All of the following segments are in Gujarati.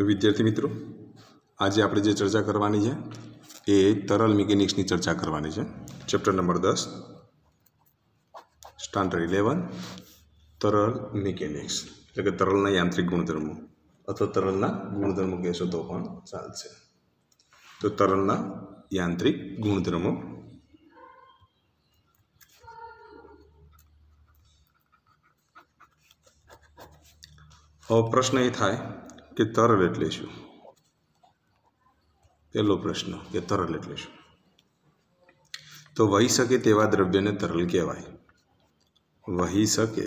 તો વિદ્યાર્થી મિત્રો આજે આપણે જે ચર્ચા કરવાની છે એ તરલ મિકેનિક્સની ચર્ચા કરવાની છે ચેપ્ટર નંબર દસ સ્ટાન્ડર્ડ ઇલેવન તરલ મિકેનિક્સ એટલે કે તરલના યાંત્રિક ગુણધર્મો અથવા તરલના ગુણધર્મો કહેશો તો પણ ચાલશે તો તરલના યાંત્રિક ગુણધર્મો પ્રશ્ન એ થાય કે તરલ એટલે શું પહેલો પ્રશ્ન કે તરલ એટલે શું તો વહી શકે તેવા દ્રવ્યને તરલ કહેવાય વહી શકે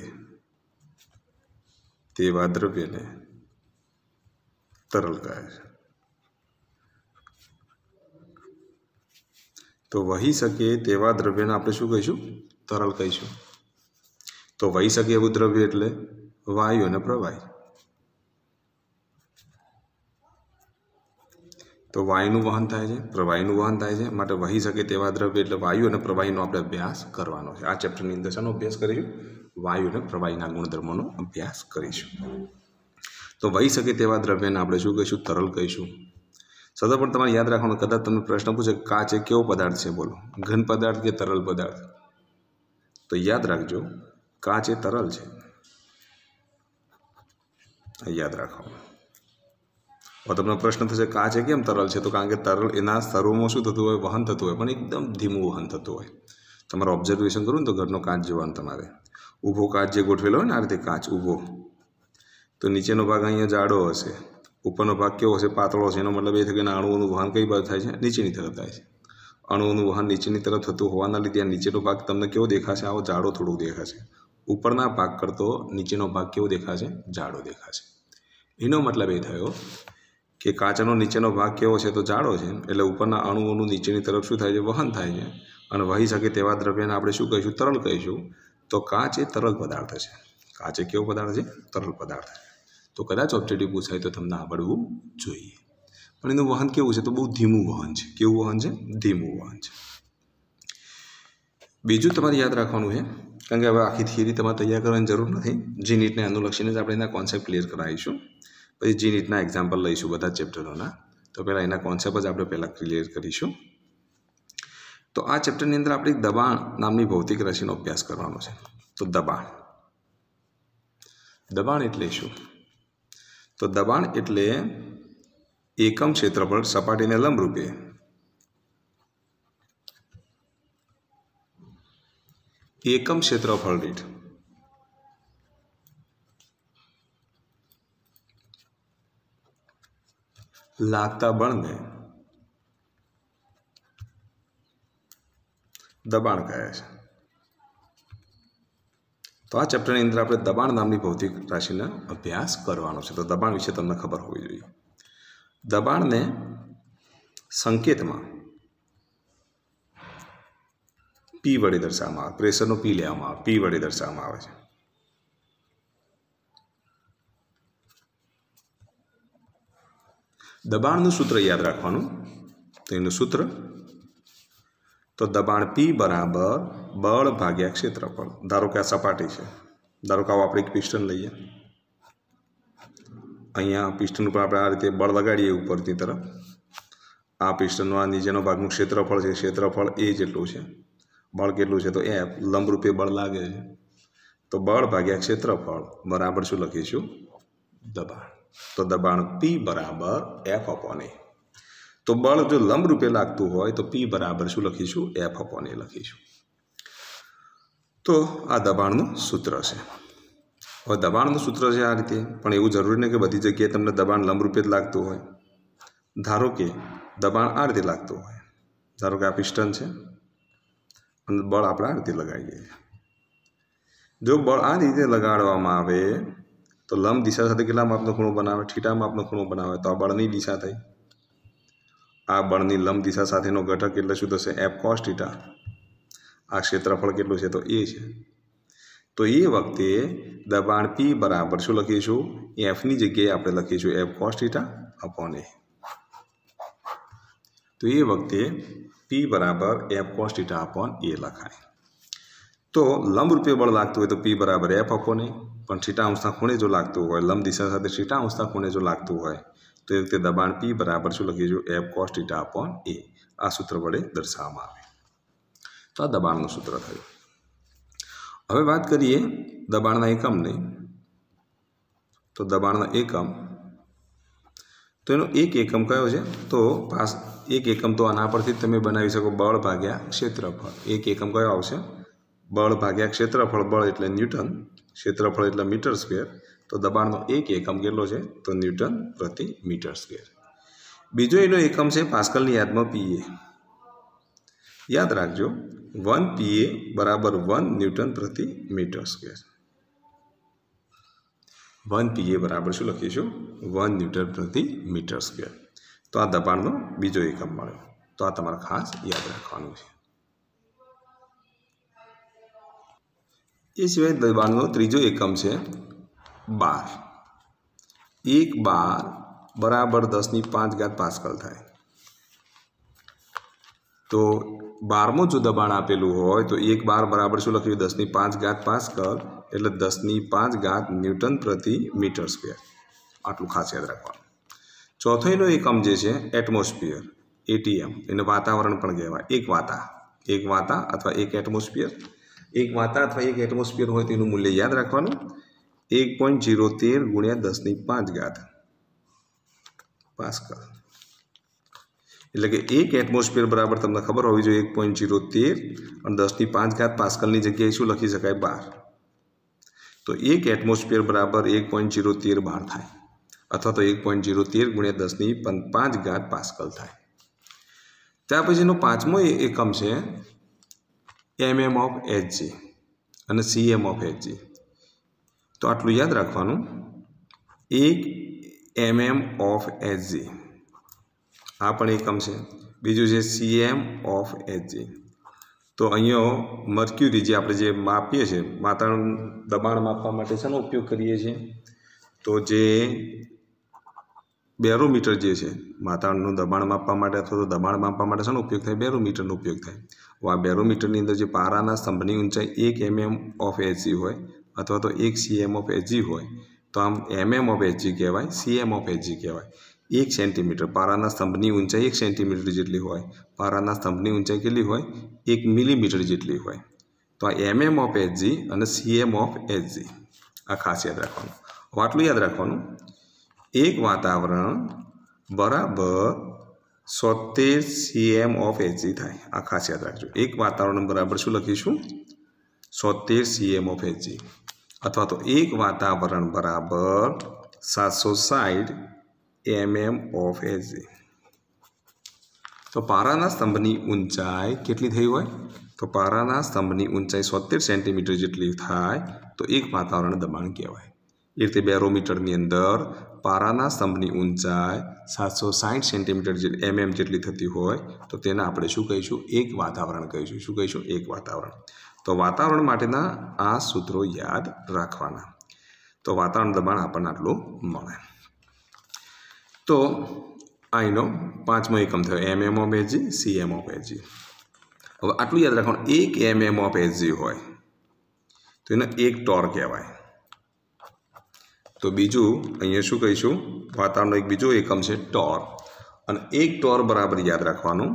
તેવા દ્રવ્યને તરલ કહે છે તો વહી શકે તેવા દ્રવ્યને આપણે શું કહીશું તરલ કહીશું તો વહી શકે એવું દ્રવ્ય એટલે વાયુ અને પ્રવાહી તો વાયુનું વહન થાય છે પ્રવાહીનું વહન થાય છે માટે વહી શકે તેવા દ્રવ્ય એટલે વાયુ અને પ્રવાહીનો આપણે અભ્યાસ કરવાનો છે આ ચેપ્ટરની અંદર શાનો અભ્યાસ કરીશું વાયુ અને પ્રવાહીના ગુણધર્મોનો અભ્યાસ કરીશું તો વહી શકે તેવા દ્રવ્યને આપણે શું કહીશું તરલ કહીશું સદા પણ તમારે યાદ રાખવાનો કદાચ તમને પ્રશ્ન પૂછે કાચ એ કેવો પદાર્થ છે બોલો ઘન પદાર્થ કે તરલ પદાર્થ તો યાદ રાખજો કાચ એ તરલ છે યાદ રાખો હવે તમને પ્રશ્ન થશે કે છે કેમ તરલ છે તો કારણ કે તરલ એના સ્તરોમાં શું થતું હોય વહન થતું હોય પણ એકદમ ધીમું વહન થતું હોય તમારે ઓબ્ઝર્વેશન કરું ને તો ઘરનો કાચ જોવાનો તમારે ઊભો કાચ જે ગોઠવેલો હોય ને આ રીતે કાચ ઊભો તો નીચેનો ભાગ અહીંયા જાડો હશે ઉપરનો ભાગ કેવો હશે પાતળો હશે એનો મતલબ એ થયો કે અણુઓનું વહન કઈ બાજુ થાય છે નીચેની તરફ થાય છે અણુઓનું વહન નીચેની તરફ થતું હોવાના લીધે આ નીચેનો ભાગ તમને કેવો દેખાશે આવો જાડો થોડો દેખાશે ઉપરના ભાગ કરતો નીચેનો ભાગ કેવો દેખાશે જાડો દેખાશે એનો મતલબ એ થયો કે કાચનો નીચેનો ભાગ કેવો છે તો જાડો છે એટલે ઉપરના અણુઓનું નીચેની તરફ શું થાય છે વહન થાય છે અને વહી શકે તેવા દ્રવ્યને આપણે શું કહીશું તરલ કહીશું તો કાચ એ તરલ પદાર્થ છે કાચ એ કેવો પદાર્થ છે તરલ પદાર્થ તો કદાચ ઓબ્જેક્ટિવ પૂછાય તો તમને આવડવું જોઈએ પણ એનું વહન કેવું છે તો બહુ ધીમું વહન છે કેવું વહન છે ધીમું વહન છે બીજું તમારે યાદ રાખવાનું છે કારણ કે હવે આખી થિયરી તમારે તૈયાર કરવાની જરૂર નથી જે નીટને અનુલક્ષીને જ આપણે એના કોન્સેપ્ટ ક્લિયર કરાવીશું પછી જે રીતના એક્ઝામ્પલ લઈશું બધા ચેપ્ટરોના તો પહેલાં એના કોન્સેપ્ટ જ આપણે પહેલાં ક્લિયર કરીશું તો આ ચેપ્ટરની અંદર આપણે દબાણ નામની ભૌતિક રસીનો અભ્યાસ કરવાનો છે તો દબાણ દબાણ એટલે શું તો દબાણ એટલે એકમ ક્ષેત્રફળ સપાટીને લંબરૂપે એકમ ક્ષેત્રફળ દીઠ લાગતા બળને દબાણ કહે છે તો આ ચેપ્ટરની અંદર આપણે દબાણ નામની ભૌતિક રાશિનો અભ્યાસ કરવાનો છે તો દબાણ વિશે તમને ખબર હોવી જોઈએ દબાણને સંકેતમાં પી વડે દર્શાવવામાં આવે પ્રેશરનું પી લેવામાં આવે પી વડે દર્શાવવામાં આવે છે દબાણનું સૂત્ર યાદ રાખવાનું તો એનું સૂત્ર તો દબાણ પી બરાબર બળ ભાગ્યા ક્ષેત્રફળ ધારો કે આ સપાટી છે ધારો કે આવો આપણે એક પિસ્ટન લઈએ અહીંયા પિસ્ટન ઉપર આપણે આ રીતે બળ લગાડીએ ઉપરથી તરફ આ પિસ્ટનનો આ નીચેનો ભાગનું ક્ષેત્રફળ છે ક્ષેત્રફળ એ જેટલું છે બળ કેટલું છે તો એ લંબરૂપે બળ લાગે છે તો બળ ભાગ્યા ક્ષેત્રફળ બરાબર શું લખીશું દબાણ તો દબાણ પી બરાબર એફ અપોન એ તો બળ જો લંબ રૂપે લાગતું હોય તો પી બરાબર શું લખીશું એફ અપોન એ લખીશું તો આ દબાણનું સૂત્ર છે હવે દબાણનું સૂત્ર છે આ રીતે પણ એવું જરૂરી નહીં કે બધી જગ્યાએ તમને દબાણ લંબરૂપે જ લાગતું હોય ધારો કે દબાણ આ રીતે લાગતું હોય ધારો કે આ પિસ્ટન છે અને બળ આપણે આ રીતે લગાવીએ જો બળ આ રીતે લગાડવામાં આવે તો લંબ દિશા સાથે કેટલા માપનો ખૂણો બનાવે ઠીટા માપનો ખૂણો બનાવે તો આ બળની દિશા થઈ આ બળની લંબ દિશા સાથેનો ઘટક એટલે શું થશે એફ કોસ ઠીટા આ ક્ષેત્રફળ કેટલું છે તો એ છે તો એ વખતે દબાણ પી બરાબર શું લખીશું એફની જગ્યાએ આપણે લખીશું F cos theta upon A તો એ વખતે પી બરાબર F cos theta upon A લખાય તો લંબરૂપે બળ લાગતું હોય તો પી બરાબર એફ અપોન એ પણ છીટા ખૂણે જો લાગતું હોય લંબ દિશા સાથે છીટા ખૂણે જો લાગતું હોય તો એ વખતે દબાણ પી બરાબર શું લખીશું F cos theta upon A આ સૂત્ર વડે દર્શાવવામાં આવે તો આ દબાણનું સૂત્ર થયું હવે વાત કરીએ દબાણના એકમની તો દબાણના એકમ તો એનો એક એકમ કયો છે તો પાસ એક એકમ તો આના પરથી તમે બનાવી શકો બળ ભાગ્યા ક્ષેત્રફળ એક એકમ કયો આવશે બળ ભાગ્યા ક્ષેત્રફળ બળ એટલે ન્યૂટન ક્ષેત્રફળ એટલે મીટર સ્ક્વેર તો દબાણનો એક એકમ કેટલો છે તો ન્યૂટન પ્રતિ મીટર સ્ક્વેર બીજો એનો એકમ છે પાસ્કલની યાદમાં પીએ યાદ રાખજો વન પીએ બરાબર વન ન્યૂટન પ્રતિ મીટર સ્ક્વેર વન પીએ બરાબર શું લખીશું વન ન્યૂટન પ્રતિ મીટર સ્ક્વેર તો આ દબાણનો બીજો એકમ મળ્યો તો આ તમારે ખાસ યાદ રાખવાનું છે એ સિવાય દબાણનો ત્રીજો એકમ છે બાર એક બાર બરાબર દસની પાંચ ઘાત પાસ્કલ થાય તો બારમું જો દબાણ આપેલું હોય તો એક બાર બરાબર શું લખ્યું દસની પાંચ ઘાત પાસ્કલ એટલે દસની પાંચ ઘાત ન્યૂટન પ્રતિ મીટર સ્ક્વેર આટલું ખાસ યાદ રાખવાનું ચોથોનો એકમ જે છે એટમોસ્ફિયર એટીએમ એને વાતાવરણ પણ કહેવાય એક વાતા એક વાતા અથવા એક એટમોસ્ફિયર એક વાતા અથવા એક એટમોસ્ફિયર હોય તેનું મૂલ્ય યાદ રાખવાનું એક પોઈન્ટ ઝીરો તેર ગુણ્યા દસની પાંચ ઘાત પાસ્કલ એટલે કે એક એટમોસ્ફિયર બરાબર તમને ખબર હોવી જોઈએ એક પોઈન્ટ ઝીરો તેર અને દસની પાંચ ઘાત પાસ્કલની જગ્યાએ શું લખી શકાય બાર તો એક એટમોસ્ફિયર બરાબર એક પોઈન્ટ જીરો તેર બાર થાય અથવા તો એક પોઈન્ટ જીરો તેર ગુણ્યા દસની પાંચ ગાથ પાસ્કલ થાય ત્યાર પછીનો પાંચમો એકમ છે એમએમ ઓફ એચજી અને સીએમ ઓફ એચજી તો આટલું યાદ રાખવાનું એક એમએમ ઓફ એચજી આ પણ એકમ છે બીજું છે સીએમ ઓફ એચજી તો અહીંયા મર્ક્યુરી જે આપણે જે માપીએ છીએ માતાનું દબાણ માપવા માટે શેનો ઉપયોગ કરીએ છીએ તો જે બેરોમીટર જે છે માતાણનું દબાણ માપવા માટે અથવા તો દબાણ માપવા માટે શેનો ઉપયોગ થાય બેરોમીટરનો ઉપયોગ થાય આ બેરોમીટરની અંદર જે પારાના સ્તંભની ઊંચાઈ એક એમએમ ઓફ એચજી હોય અથવા તો એક સીએમ ઓફ એચજી હોય તો આમ એમએમ ઓફ એચજી કહેવાય સીએમ ઓફ એચજી કહેવાય એક સેન્ટીમીટર પારાના સ્તંભની ઊંચાઈ એક સેન્ટીમીટર જેટલી હોય પારાના સ્તંભની ઊંચાઈ કેટલી હોય એક મિલીમીટર જેટલી હોય તો આ એમએમ ઓફ એચજી અને સીએમ ઓફ એચજી આ ખાસ યાદ રાખવાનું આટલું યાદ રાખવાનું એક વાતાવરણ બરાબર સોતેર સીએમ ઓફ એચજી થાય આ ખાસ યાદ રાખજો એક વાતાવરણ બરાબર શું લખીશું સોતેર સીએમ ઓફ એચજી અથવા તો એક વાતાવરણ બરાબર સાતસો સાઠ એમએમ ઓફ એચજી તો પારાના સ્તંભની ઊંચાઈ કેટલી થઈ હોય તો પારાના સ્તંભની ઊંચાઈ સોતેર સેન્ટીમીટર જેટલી થાય તો એક વાતાવરણ દબાણ કહેવાય એ રીતે બેરોમીટરની અંદર પારાના સ્તંભની ઊંચાઈ સાતસો સાઠ સેન્ટીમીટર એમએમ જેટલી થતી હોય તો તેને આપણે શું કહીશું એક વાતાવરણ કહીશું શું કહીશું એક વાતાવરણ તો વાતાવરણ માટેના આ સૂત્રો યાદ રાખવાના તો વાતાવરણ દબાણ આપણને આટલું મળે તો અહીંનો પાંચમો એકમ થયો MM M of AG C M of AG હવે આટલું યાદ રાખવાનું એક એમએમ એમ ઓફ એજી હોય તો એને એક ટોર કહેવાય તો બીજું અહીંયા શું કહીશું વાતાવરણનો એક બીજો એકમ છે ટોર અને એક ટોર બરાબર યાદ રાખવાનું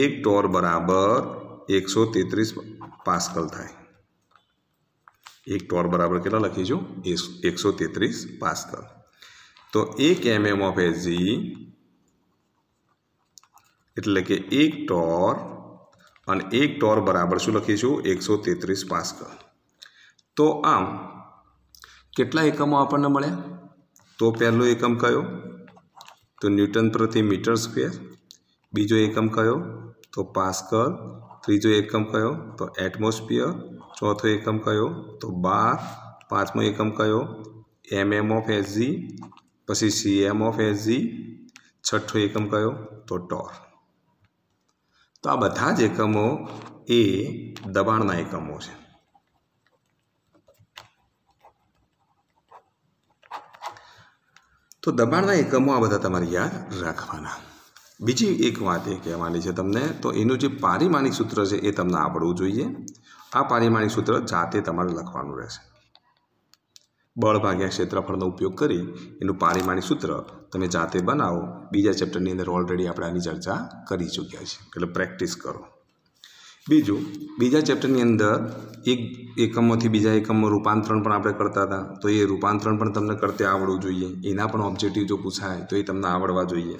એક ટોર બરાબર એકસો તેત્રીસ પાસ્કલ થાય એક ટોર બરાબર કેટલા લખીશું એકસો તેત્રીસ પાસ્કલ તો એક એમએમ ઓફ એસજી એટલે કે એક ટોર અને એક ટોર બરાબર શું લખીશું એકસો તેત્રીસ પાસ્કલ તો આમ કેટલા એકમો આપણને મળ્યા તો પહેલો એકમ કયો તો ન્યૂટન પ્રતિ મીટર સ્ક્વેર બીજો એકમ કયો તો પાસ્કર ત્રીજો એકમ કયો તો એટમોસ્ફિયર ચોથો એકમ કયો તો બાર પાંચમો એકમ કયો એમએમ ઓફ એસજી પછી સીએમ ઓફ એસજી છઠ્ઠો એકમ કયો તો ટોર તો આ બધા જ એકમો એ દબાણના એકમો છે તો દબાણના એકમો આ બધા તમારે યાદ રાખવાના બીજી એક વાત એ કહેવાની છે તમને તો એનું જે પારિમાણિક સૂત્ર છે એ તમને આવડવું જોઈએ આ પારિમાણિક સૂત્ર જાતે તમારે લખવાનું રહેશે બળ ભાગ્યા ક્ષેત્રફળનો ઉપયોગ કરી એનું પારિમાણિક સૂત્ર તમે જાતે બનાવો બીજા ચેપ્ટરની અંદર ઓલરેડી આપણે આની ચર્ચા કરી ચૂક્યા છીએ એટલે પ્રેક્ટિસ કરો બીજું બીજા ચેપ્ટરની અંદર એક એકમોથી બીજા એકમમાં રૂપાંતરણ પણ આપણે કરતા હતા તો એ રૂપાંતરણ પણ તમને કરતે આવડવું જોઈએ એના પણ ઓબ્જેક્ટિવ જો પૂછાય તો એ તમને આવડવા જોઈએ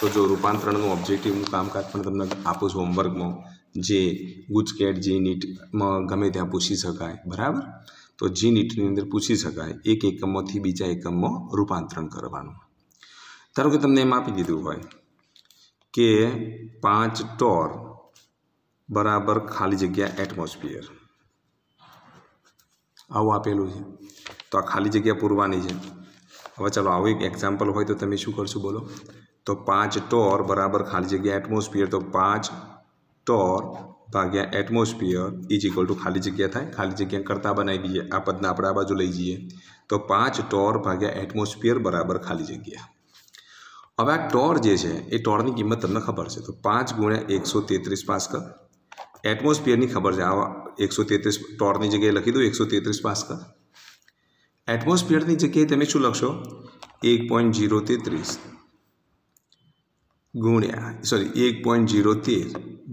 તો જો રૂપાંતરણનું ઓબ્જેક્ટિવનું કામકાજ પણ તમને આપું છું હોમવર્કમાં જે ગુજકેટ જી નીટમાં ગમે ત્યાં પૂછી શકાય બરાબર તો જી નીટની અંદર પૂછી શકાય એક એકમમાંથી બીજા એકમમાં રૂપાંતરણ કરવાનું ધારો કે તમને એમ આપી દીધું હોય કે પાંચ ટોર बराबर खाली जगह एटमोस्फियर आपेलू है तो आ खाली जगह पूरवा है हम चलो आ एक एक्जाम्पल हो तो तभी शू कर सो बोलो तो पांच टोर बराबर खाली जगह एटमोस्फियर तो पांच टोर भाग्या एटमोस्फियर इज इक्वल टू खाली जगह थे खाली जगह करता बनाई दीजिए आ पद ने अपने आ बाजू लई जाइए तो पांच टोर भाग्या एटमोस्फियर बराबर खाली जगह हम आ टोर जो है ये टोर की किमत तक खबर है तो पांच गुण्या एक सौ तेतरीस पास कर એટમોસ્ફિયરની ખબર છે આ એકસો તેત્રીસ ટોરની જગ્યાએ લખી દો એકસો તેત્રીસ પાસ્કલ એટમોસ્ફિયરની જગ્યાએ તમે શું લખશો એક પોઈન્ટ જીરો તેત્રીસ ગુણ્યા સોરી એક પોઈન્ટ જીરો તેર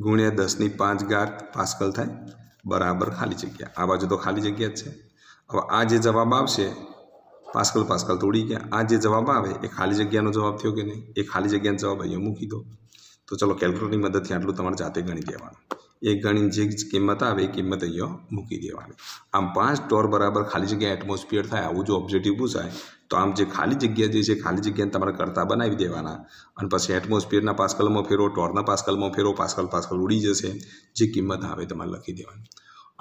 ગુણ્યા દસની પાંચ ગાત પાસ્કલ થાય બરાબર ખાલી જગ્યા આ બાજુ તો ખાલી જગ્યા જ છે હવે આ જે જવાબ આવશે પાસ્કલ પાસ્કલ તોડી ગયા આ જે જવાબ આવે એ ખાલી જગ્યાનો જવાબ થયો કે નહીં એ ખાલી જગ્યાનો જવાબ અહીંયા મૂકી દો તો ચાલો કેલ્ક્યુલેટરની મદદથી આટલું તમારે જાતે ગણી દેવાનું એક ગણી જે કિંમત આવે એ કિંમત અહીંયા મૂકી દેવાની આમ પાંચ ટોર બરાબર ખાલી જગ્યા એટમોસ્ફિયર થાય આવું જો ઓબ્જેક્ટિવ પૂછાય તો આમ જે ખાલી જગ્યા જે છે ખાલી જગ્યાને તમારે કરતા બનાવી દેવાના અને પછી એટમોસ્ફિયરના પાસ્કલમાં ફેરો ટોરના પાસકલમાં ફેરો પાસકલ પાસકલ ઉડી જશે જે કિંમત આવે તમારે લખી દેવાની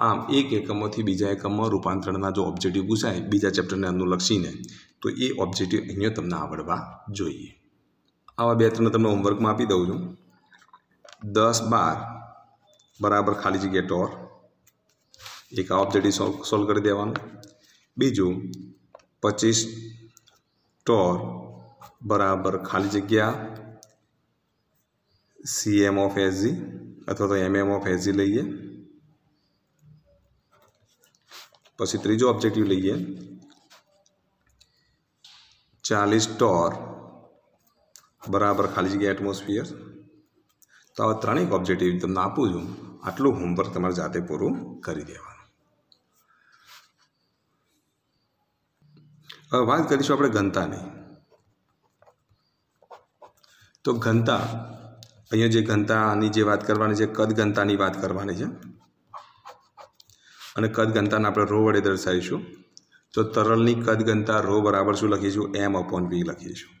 આમ એક એકમમાંથી બીજા એકમમાં રૂપાંતરણના જો ઓબ્જેક્ટિવ પૂછાય બીજા ચેપ્ટરને અનુલક્ષીને તો એ ઓબ્જેક્ટિવ અહીંયા તમને આવડવા જોઈએ આવા બે ત્રણ તમને હોમવર્કમાં આપી દઉં છું दस बार बराबर खाली जगह टोर एक ऑब्जेक्ट सोल्व कर दे बीजू पचीस टोर बराबर खाली जगह C M of S G अथवा तो M M of S G लीए पी तीजो ऑब्जेक्टिव लीए चालीस टोर बराबर खाली जगह एटमोस्फियर તો આવા ત્રણેક ઓબ્જેક્ટિવ તમને આપું છું આટલું હોમવર્ક તમારે જાતે પૂરું કરી દેવાનું હવે વાત કરીશું આપણે ઘનતાની તો ઘનતા અહીંયા જે ઘનતાની જે વાત કરવાની છે કદ ઘનતાની વાત કરવાની છે અને કદ ઘનતાને આપણે રો વડે દર્શાવીશું તો તરલની કદ ઘનતા રો બરાબર શું લખીશું એમ અપોન વી લખીશું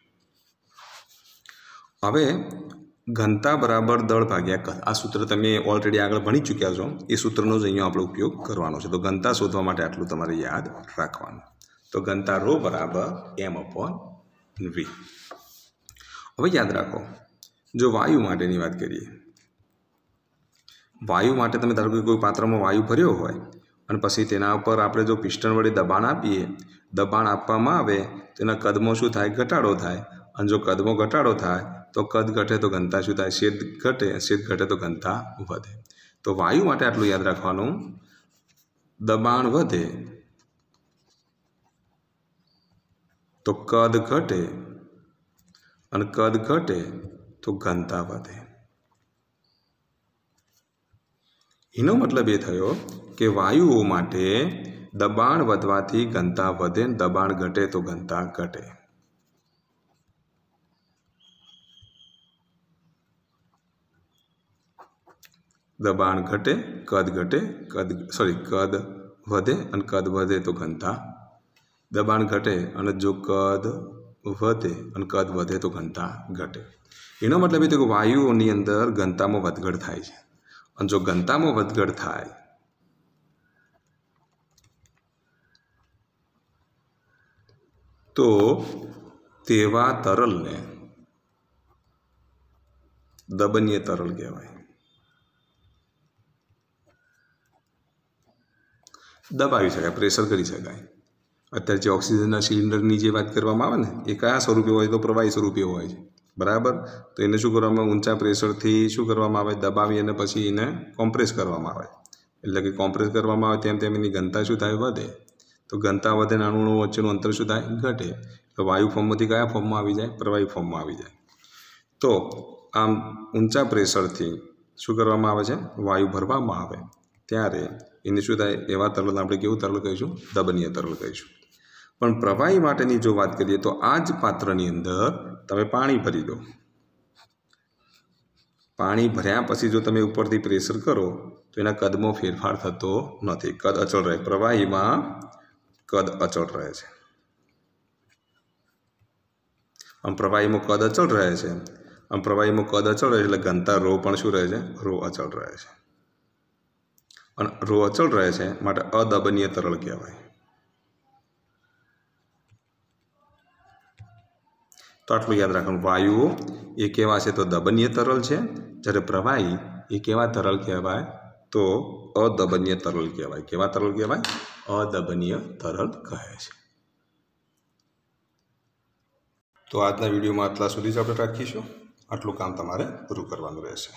હવે ઘનતા બરાબર દળ ભાગ્યા કદ આ સૂત્ર તમે ઓલરેડી આગળ ભણી ચૂક્યા છો એ સૂત્રનો જ અહીંયા આપણો ઉપયોગ કરવાનો છે તો ઘનતા શોધવા માટે આટલું તમારે યાદ રાખવાનું તો ઘનતા રો બરાબર એમ અપોન વી હવે યાદ રાખો જો વાયુ માટેની વાત કરીએ વાયુ માટે તમે ધારો કે કોઈ પાત્રમાં વાયુ ભર્યો હોય અને પછી તેના ઉપર આપણે જો પિસ્ટન વડે દબાણ આપીએ દબાણ આપવામાં આવે તો એના કદમાં શું થાય ઘટાડો થાય અને જો કદમો ઘટાડો થાય તો કદ ઘટે તો ઘનતા શું થાય શેદ ઘટે શેદ ઘટે તો ઘનતા વધે તો વાયુ માટે આટલું યાદ રાખવાનું દબાણ વધે તો કદ ઘટે અને કદ ઘટે તો ઘનતા વધે એનો મતલબ એ થયો કે વાયુઓ માટે દબાણ વધવાથી ઘનતા વધે દબાણ ઘટે તો ઘનતા ઘટે દબાણ ઘટે કદ ઘટે કદ સોરી કદ વધે અને કદ વધે તો ઘનતા દબાણ ઘટે અને જો કદ વધે અને કદ વધે તો ઘનતા ઘટે એનો મતલબ એ તો કે વાયુઓની અંદર ઘનતામાં વધઘટ થાય છે અને જો ઘનતામાં વધઘટ થાય તો તેવા તરલને દબનીય તરલ કહેવાય દબાવી શકાય પ્રેશર કરી શકાય અત્યારે જે ઓક્સિજનના સિલિન્ડરની જે વાત કરવામાં આવે ને એ કયા સ્વરૂપે હોય તો પ્રવાહી સ્વરૂપે હોય છે બરાબર તો એને શું કરવામાં ઊંચા પ્રેશરથી શું કરવામાં આવે દબાવી અને પછી એને કોમ્પ્રેસ કરવામાં આવે એટલે કે કોમ્પ્રેસ કરવામાં આવે તેમ તેમ એની ઘનતા શું થાય વધે તો ઘનતા વધે અને અણુઓ વચ્ચેનું અંતર શું થાય ઘટે તો વાયુ ફોર્મમાંથી કયા ફોર્મમાં આવી જાય પ્રવાહી ફોર્મમાં આવી જાય તો આમ ઊંચા પ્રેશરથી શું કરવામાં આવે છે વાયુ ભરવામાં આવે ત્યારે એને શું થાય એવા તરલને આપણે કેવું તરલ કહીશું દબનીય તરલ કહીશું પણ પ્રવાહી માટેની જો વાત કરીએ તો આ જ પાત્રની અંદર તમે પાણી ભરી દો પાણી ભર્યા પછી જો તમે ઉપરથી પ્રેશર કરો તો એના કદમાં ફેરફાર થતો નથી કદ અચળ રહે પ્રવાહીમાં કદ અચળ રહે છે આમ પ્રવાહીમાં કદ અચળ રહે છે આમ પ્રવાહીમાં કદ અચળ રહે એટલે ઘનતા રો પણ શું રહે છે રો અચળ રહે છે અને રો અચળ રહે છે માટે અદબનીય તરલ કહેવાય તો આટલું યાદ રાખવાનું વાયુઓ એ કેવા છે તો દબનીય તરલ છે જ્યારે પ્રવાહી એ કેવા તરલ કહેવાય તો અદબનીય તરલ કહેવાય કેવા તરલ કહેવાય અદબનીય તરલ કહે છે તો આજના વિડીયોમાં આટલા સુધી જ આપણે રાખીશું આટલું કામ તમારે પૂરું કરવાનું રહેશે